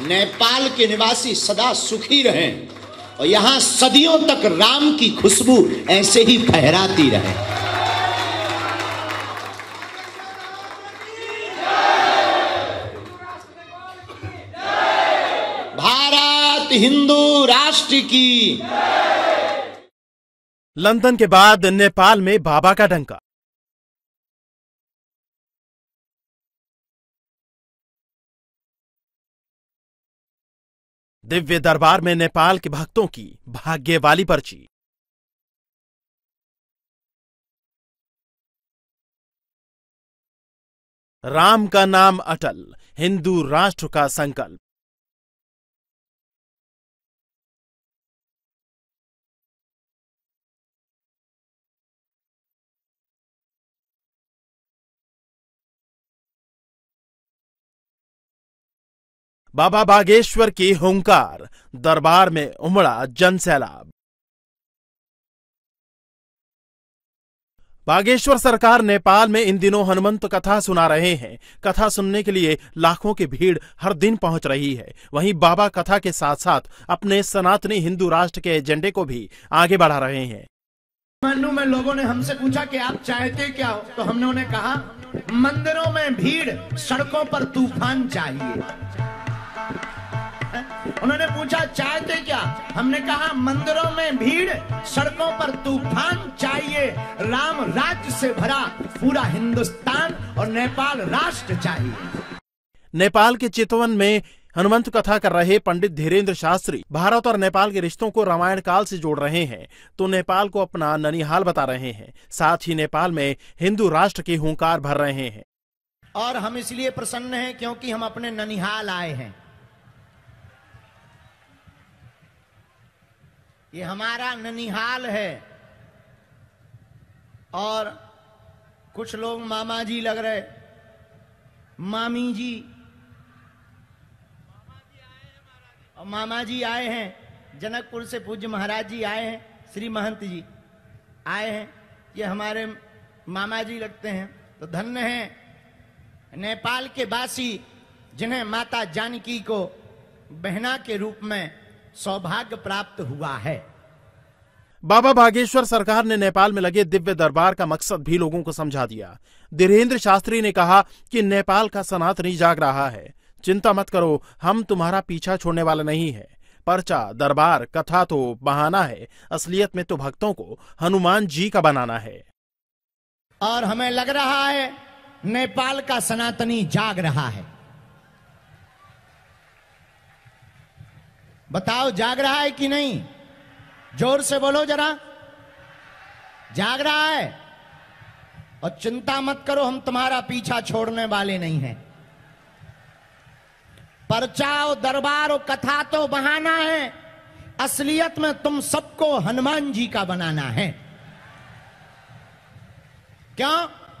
नेपाल के निवासी सदा सुखी रहें और यहाँ सदियों तक राम की खुशबू ऐसे ही फहराती रहे भारत हिंदू राष्ट्र की लंदन के बाद नेपाल में बाबा का डंका दिव्य दरबार में नेपाल के भक्तों की भाग्य वाली पर्ची राम का नाम अटल हिंदू राष्ट्र का संकल्प बाबा बागेश्वर के हुंकार दरबार में उमड़ा जन सैलाब बागेश्वर सरकार नेपाल में इन दिनों हनुमंत कथा सुना रहे हैं कथा सुनने के लिए लाखों की भीड़ हर दिन पहुंच रही है वहीं बाबा कथा के साथ साथ अपने सनातनी हिंदू राष्ट्र के एजेंडे को भी आगे बढ़ा रहे हैं काठमांडू में लोगों ने हमसे पूछा कि आप चाहते क्या हो तो हमने उन्हें कहा मंदिरों में भीड़ सड़कों पर तूफान चाहिए उन्होंने पूछा चाहते तो क्या हमने कहा मंदिरों में भीड़ सड़कों पर तूफान चाहिए राम राज्य से भरा पूरा हिंदुस्तान और नेपाल राष्ट्र चाहिए नेपाल के चितवन में हनुमंत कथा कर रहे पंडित धीरेन्द्र शास्त्री भारत और नेपाल के रिश्तों को रामायण काल से जोड़ रहे हैं तो नेपाल को अपना ननिहाल बता रहे हैं साथ ही नेपाल में हिंदू राष्ट्र की हुंकार भर रहे हैं और हम इसलिए प्रसन्न हैं क्योंकि हम अपने ननिहाल आए हैं ये हमारा ननिहाल है और कुछ लोग मामा जी लग रहे मामी जी और मामा जी आए हैं जनकपुर से पूज्य महाराज जी आए हैं श्री महंत जी आए हैं ये हमारे मामा जी लगते हैं तो धन्य हैं नेपाल के वासी जिन्हें माता जानकी को बहना के रूप में सौभाग्य प्राप्त हुआ है बाबा बागेश्वर सरकार ने नेपाल में लगे दिव्य दरबार का मकसद भी लोगों को समझा दिया धीरेन्द्र शास्त्री ने कहा कि नेपाल का सनातनी जाग रहा है चिंता मत करो हम तुम्हारा पीछा छोड़ने वाला नहीं है पर्चा दरबार कथा तो बहाना है असलियत में तो भक्तों को हनुमान जी का बनाना है और हमें लग रहा है नेपाल का सनातनी जाग रहा है बताओ जाग रहा है कि नहीं जोर से बोलो जरा जाग रहा है और चिंता मत करो हम तुम्हारा पीछा छोड़ने वाले नहीं हैं परचाओ और दरबार और कथा तो बहाना है असलियत में तुम सबको हनुमान जी का बनाना है क्यों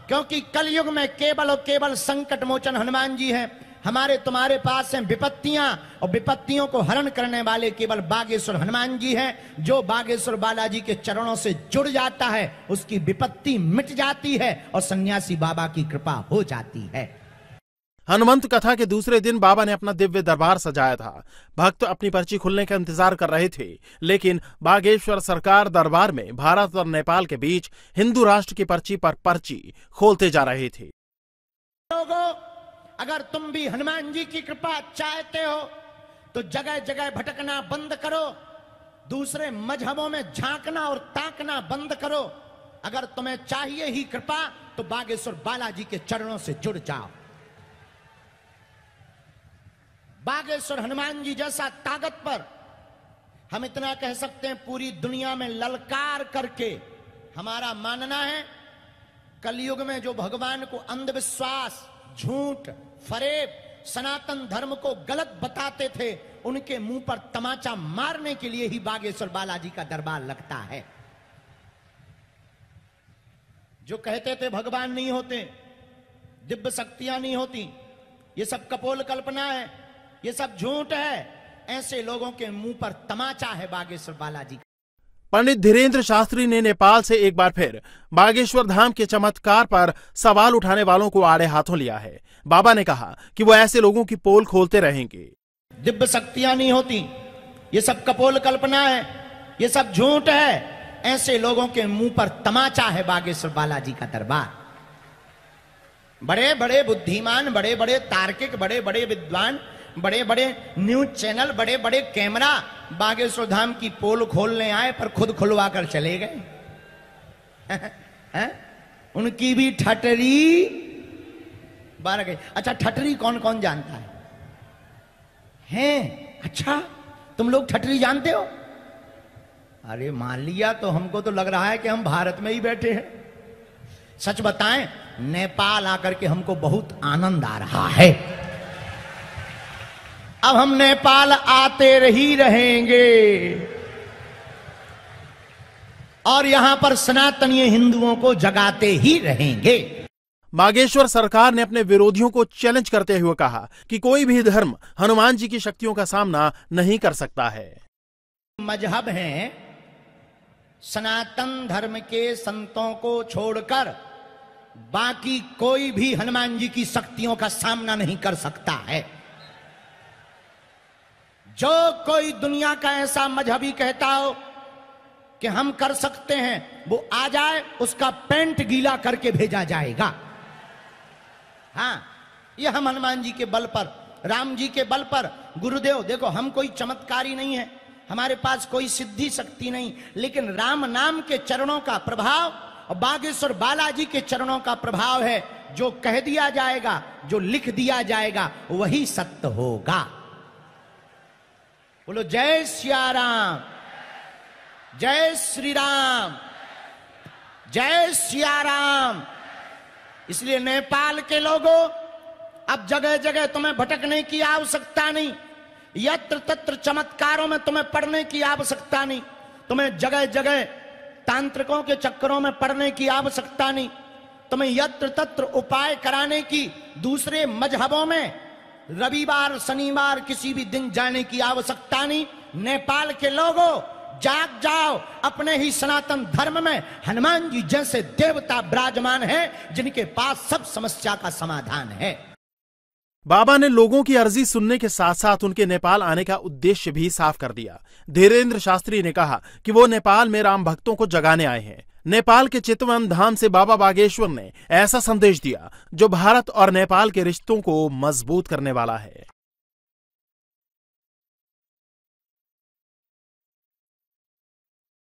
क्योंकि कलयुग में केवल और केवल संकट मोचन हनुमान जी हैं हमारे तुम्हारे पास हैं विपत्तियां और विपत्तियों को हरण करने वाले केवल बागेश्वर हनुमान जी हैं जो बागेश्वर बालाजी के चरणों से जुड़ जाता है उसकी विपत्ति मिट जाती है और सन्यासी बाबा की कृपा हो जाती है हनुमंत कथा के दूसरे दिन बाबा ने अपना दिव्य दरबार सजाया था भक्त तो अपनी पर्ची खुलने का इंतजार कर रहे थे लेकिन बागेश्वर सरकार दरबार में भारत और नेपाल के बीच हिंदू राष्ट्र की पर्ची पर पर्ची खोलते जा रहे थे अगर तुम भी हनुमान जी की कृपा चाहते हो तो जगह जगह भटकना बंद करो दूसरे मजहबों में झांकना और ताकना बंद करो अगर तुम्हें चाहिए ही कृपा तो बागेश्वर बालाजी के चरणों से जुड़ जाओ बागेश्वर हनुमान जी जैसा ताकत पर हम इतना कह सकते हैं पूरी दुनिया में ललकार करके हमारा मानना है कलयुग में जो भगवान को अंधविश्वास झूठ फरेब सनातन धर्म को गलत बताते थे उनके मुंह पर तमाचा मारने के लिए ही बागेश्वर बालाजी का दरबार लगता है जो कहते थे भगवान नहीं होते दिव्य शक्तियां नहीं होती ये सब कपोल कल्पना है ये सब झूठ है ऐसे लोगों के मुंह पर तमाचा है बागेश्वर बालाजी पंडित धीरेन्द्र शास्त्री ने नेपाल से एक बार फिर बागेश्वर धाम के चमत्कार पर सवाल उठाने वालों को आड़े हाथों लिया है बाबा ने कहा कि वो ऐसे लोगों की पोल खोलते रहेंगे दिव्य शक्तियां नहीं होती ये सब कपोल कल्पना है ये सब झूठ है ऐसे लोगों के मुंह पर तमाचा है बागेश्वर बालाजी का दरबार बड़े बड़े बुद्धिमान बड़े बड़े तार्किक बड़े बड़े विद्वान बड़े बड़े न्यूज चैनल बड़े बड़े कैमरा बागेश्वर धाम की पोल खोलने आए पर खुद खुलवा कर चले गए उनकी भी ठटरी बार गई अच्छा ठटरी कौन कौन जानता है हैं अच्छा तुम लोग ठटरी जानते हो अरे मान लिया तो हमको तो लग रहा है कि हम भारत में ही बैठे हैं सच बताएं नेपाल आकर के हमको बहुत आनंद आ रहा है अब हम नेपाल आते रही रहेंगे और यहां पर सनातनीय हिंदुओं को जगाते ही रहेंगे बागेश्वर सरकार ने अपने विरोधियों को चैलेंज करते हुए कहा कि कोई भी धर्म हनुमान जी की शक्तियों का सामना नहीं कर सकता है मजहब हैं सनातन धर्म के संतों को छोड़कर बाकी कोई भी हनुमान जी की शक्तियों का सामना नहीं कर सकता है जो कोई दुनिया का ऐसा मजहबी कहता हो कि हम कर सकते हैं वो आ जाए उसका पेंट गीला करके भेजा जाएगा हाँ ये हम हनुमान जी के बल पर राम जी के बल पर गुरुदेव देखो हम कोई चमत्कारी नहीं है हमारे पास कोई सिद्धि शक्ति नहीं लेकिन राम नाम के चरणों का प्रभाव और बागेश्वर बालाजी के चरणों का प्रभाव है जो कह दिया जाएगा जो लिख दिया जाएगा वही सत्य होगा बोलो जय सिया राम जय श्री राम जय सिया राम इसलिए नेपाल के लोगों अब जगह जगह तुम्हें भटकने की आवश्यकता नहीं यत्र तत्र चमत्कारों में तुम्हें पढ़ने की आवश्यकता नहीं तुम्हें जगह जगह तांत्रिकों के चक्करों में पढ़ने की आवश्यकता नहीं तुम्हें यत्र तत्र उपाय कराने की दूसरे मजहबों में रविवार शनिवार किसी भी दिन जाने की आवश्यकता नहीं नेपाल के लोगों जाग जाओ अपने ही सनातन धर्म में हनुमान जी जैसे देवता विराजमान हैं जिनके पास सब समस्या का समाधान है बाबा ने लोगों की अर्जी सुनने के साथ साथ उनके नेपाल आने का उद्देश्य भी साफ कर दिया धीरेन्द्र शास्त्री ने कहा कि वो नेपाल में राम भक्तों को जगाने आए हैं नेपाल के चितवन धाम से बाबा बागेश्वर ने ऐसा संदेश दिया जो भारत और नेपाल के रिश्तों को मजबूत करने वाला है